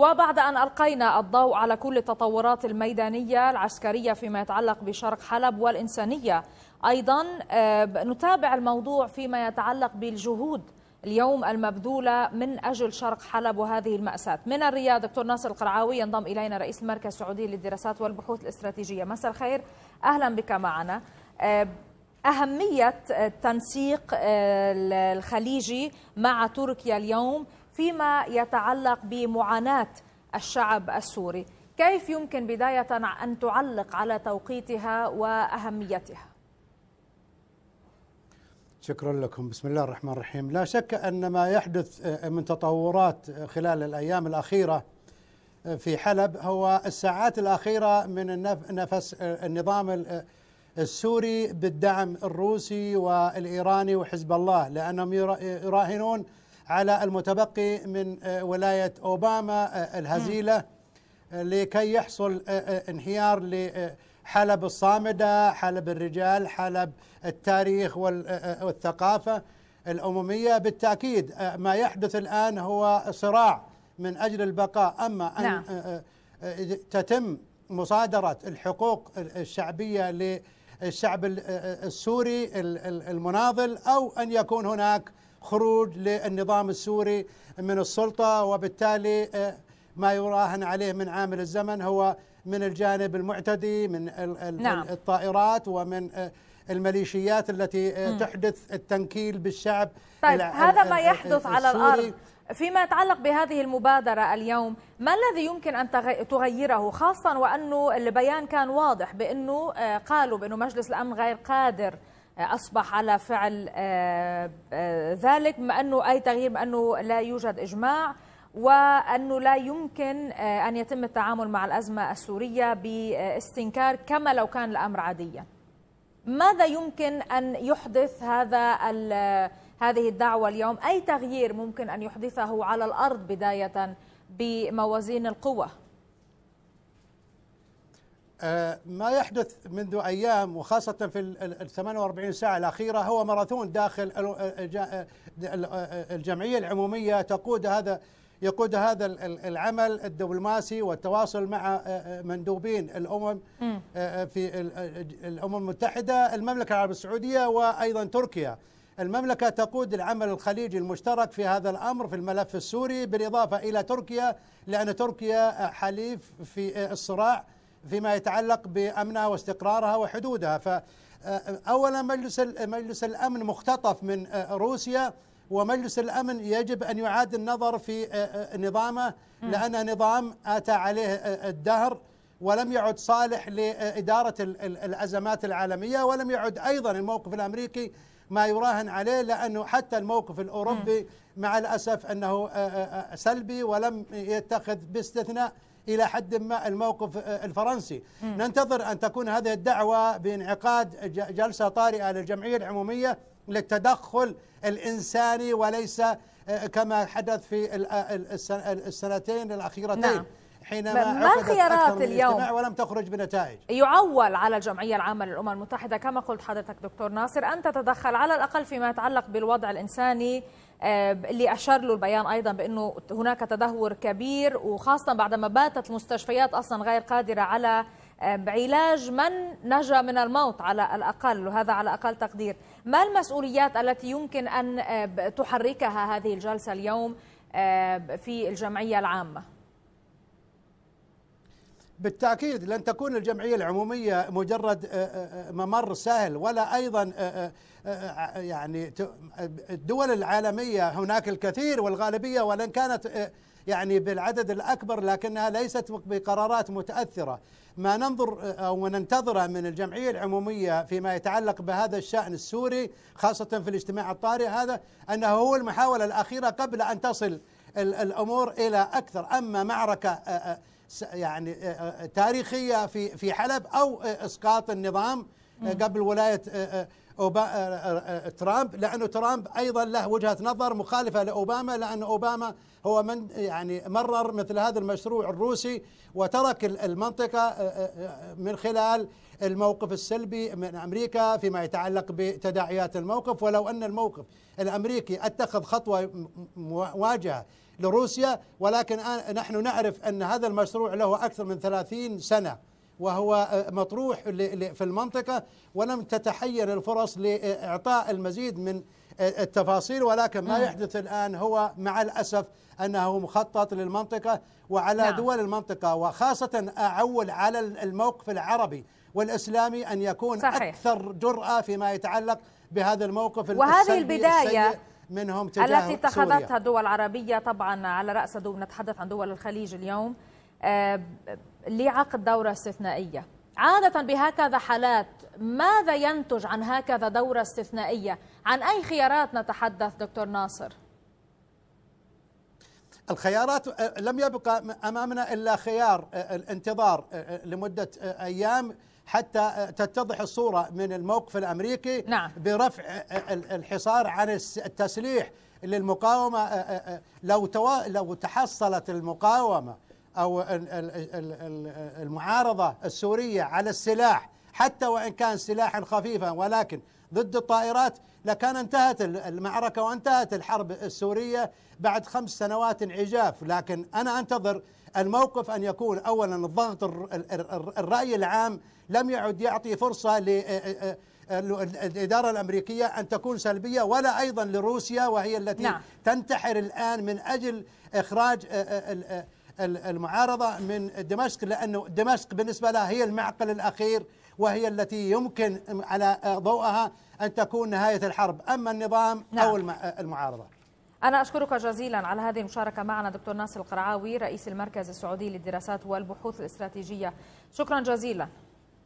وبعد أن ألقينا الضوء على كل التطورات الميدانية العسكرية فيما يتعلق بشرق حلب والإنسانية أيضا آه، نتابع الموضوع فيما يتعلق بالجهود اليوم المبذولة من أجل شرق حلب وهذه المأساة من الرياض دكتور ناصر القرعاوي ينضم إلينا رئيس المركز السعودي للدراسات والبحوث الاستراتيجية مساء الخير أهلا بك معنا آه، أهمية التنسيق آه، الخليجي مع تركيا اليوم فيما يتعلق بمعاناة الشعب السوري كيف يمكن بداية أن تعلق على توقيتها وأهميتها شكرا لكم بسم الله الرحمن الرحيم لا شك أن ما يحدث آه، من تطورات آه، خلال الأيام الأخيرة آه، في حلب هو الساعات الأخيرة من نفس النظام السوري بالدعم الروسي والإيراني وحزب الله لأنهم يراهنون على المتبقي من آه، ولاية أوباما آه، الهزيلة آه، لكي يحصل انهيار لحلب الصامدة حلب الرجال حلب التاريخ والثقافة الأممية بالتأكيد ما يحدث الآن هو صراع من أجل البقاء أما أن نعم. تتم مصادرة الحقوق الشعبية للشعب السوري المناضل أو أن يكون هناك خروج للنظام السوري من السلطه وبالتالي آه، ما يراهن عليه من عامل الزمن هو من الجانب المعتدي من نعم. الطائرات ومن آه، الميليشيات التي آه، تحدث التنكيل بالشعب طيب هذا ما يحدث على الارض فيما يتعلق بهذه المبادرة اليوم ما الذي يمكن أن تغيره خاصة وأنه البيان كان واضح بأنه قالوا بأنه مجلس الأمن غير قادر أصبح على فعل ذلك مع أنه أي تغيير مع أنه لا يوجد إجماع وأنه لا يمكن آه، أن يتم التعامل مع الأزمة السورية باستنكار كما لو كان الأمر عاديا ماذا يمكن أن يحدث هذا هذه الدعوة اليوم أي تغيير ممكن أن يحدثه على الأرض بداية بموازين القوة آه، ما يحدث منذ ايام وخاصه في ال 48 ساعه الاخيره هو ماراثون داخل آه، آه، الجمعيه العموميه تقود هذا يقود هذا العمل الدبلوماسي والتواصل مع مندوبين الامم في الامم المتحده المملكه العربيه السعوديه وايضا تركيا المملكه تقود العمل الخليجي المشترك في هذا الامر في الملف السوري بالاضافه الى تركيا لان تركيا حليف في الصراع فيما يتعلق بأمنها واستقرارها وحدودها ف آه، أولا مجلس مجلس الأمن مختطف من آه، روسيا ومجلس الأمن يجب أن يعاد النظر في آه، نظامه لأنه نظام أتى عليه الدهر ولم يعد صالح لإدارة الأزمات العالمية ولم يعد أيضا الموقف الأمريكي ما يراهن عليه لأنه حتى الموقف الأوروبي مع الأسف أنه سلبي ولم يتخذ باستثناء إلى حد ما الموقف آه، الفرنسي م. ننتظر أن تكون هذه الدعوة بانعقاد جلسة طارئة للجمعية العمومية للتدخل الإنساني وليس آه، كما حدث في آه، السنتين الأخيرتين نعم. حينما ما الخيارات اليوم ولم تخرج بنتائج يعول على الجمعية العامة للأمم المتحدة كما قلت حضرتك دكتور ناصر أن تتدخل على الأقل فيما يتعلق بالوضع الإنساني آه، اللي أشار له البيان أيضا بأنه هناك تدهور كبير وخاصة بعدما باتت المستشفيات أصلا غير قادرة على آه، علاج من نجا من الموت على الأقل وهذا على أقل تقدير ما المسؤوليات التي يمكن أن آه، تحركها هذه الجلسة اليوم في الجمعية العامة؟ بالتاكيد لن تكون الجمعيه العموميه مجرد آه، آه، آه، ممر سهل ولا ايضا يعني الدول العالميه هناك الكثير والغالبيه ولن كانت يعني بالعدد الاكبر لكنها ليست بقرارات متاثره ما ننظر او ننتظره من الجمعيه العموميه فيما يتعلق بهذا الشان السوري خاصه في الاجتماع الطارئ هذا انه هو المحاوله الاخيره قبل ان تصل الامور الى اكثر اما معركه يعني تاريخيه في في حلب او اسقاط النظام آه، قبل ولايه آه، آه، ترامب لانه ترامب ايضا له وجهه نظر مخالفه لاوباما لان اوباما هو من يعني مرر مثل هذا المشروع الروسي وترك المنطقه من خلال الموقف السلبي من امريكا فيما يتعلق بتداعيات الموقف ولو ان الموقف الامريكي اتخذ خطوه مواجهه لروسيا ولكن نحن نعرف ان هذا المشروع له اكثر من 30 سنه وهو آه، مطروح في المنطقة ولم تتحير الفرص لإعطاء المزيد من آه، التفاصيل ولكن ما نعم. يحدث الآن هو مع الأسف أنه مخطط للمنطقة وعلى نعم. دول المنطقة وخاصة أعول على الموقف العربي والإسلامي أن يكون صحيح. أكثر جرأة فيما يتعلق بهذا الموقف وهذه البداية منهم تجاه التي اتخذتها الدول العربية طبعا على رأس دول نتحدث عن دول الخليج اليوم آه، لعقد دورة استثنائية عادة بهكذا حالات ماذا ينتج عن هكذا دورة استثنائية عن أي خيارات نتحدث دكتور ناصر الخيارات لم يبقى امامنا الا خيار الانتظار لمده ايام حتى تتضح الصوره من الموقف الامريكي نعم. برفع الحصار عن التسليح للمقاومه لو لو تحصلت المقاومه أو المعارضة السورية على السلاح حتى وإن كان سلاحا خفيفا ولكن ضد الطائرات لكان انتهت المعركة وانتهت الحرب السورية بعد خمس سنوات عجاف لكن أنا أنتظر الموقف أن يكون أولا الضغط الرأي العام لم يعد يعطي فرصة آه، آه، آه، الإدارة الأمريكية أن تكون سلبية ولا أيضا لروسيا وهي التي نعم. تنتحر الآن من أجل إخراج المعارضة من دمشق لأنه دمشق بالنسبة لها هي المعقل الأخير وهي التي يمكن على ضوءها أن تكون نهاية الحرب أما النظام نعم. أو المعارضة أنا أشكرك جزيلا على هذه المشاركة معنا دكتور ناصر القرعاوي رئيس المركز السعودي للدراسات والبحوث الاستراتيجية شكرا جزيلا